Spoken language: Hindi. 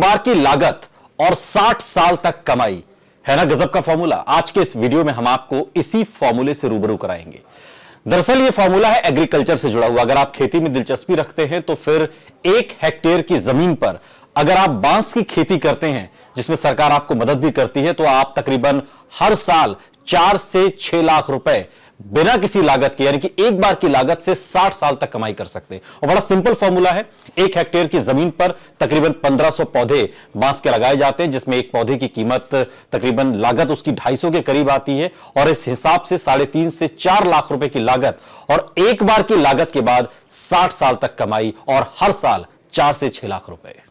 बार की लागत और 60 साल तक कमाई है ना गजब का फॉर्मूला आज के इस वीडियो में हम आपको इसी फॉर्मूले से रूबरू कराएंगे दरअसल ये फॉर्मूला है एग्रीकल्चर से जुड़ा हुआ अगर आप खेती में दिलचस्पी रखते हैं तो फिर एक हेक्टेयर की जमीन पर अगर आप बांस की खेती करते हैं जिसमें सरकार आपको मदद भी करती है तो आप तकरीबन हर साल चार से छह लाख रुपए बिना किसी लागत के यानी कि एक बार की लागत से 60 साल तक कमाई कर सकते हैं और बड़ा सिंपल फॉर्मूला है एक हेक्टेयर की जमीन पर तकरीबन 1500 पौधे बांस के लगाए जाते हैं जिसमें एक पौधे की कीमत तकरीबन लागत उसकी 250 के करीब आती है और इस हिसाब से साढ़े तीन से चार लाख रुपए की लागत और एक बार की लागत के बाद साठ साल तक कमाई और हर साल चार से छह लाख रुपए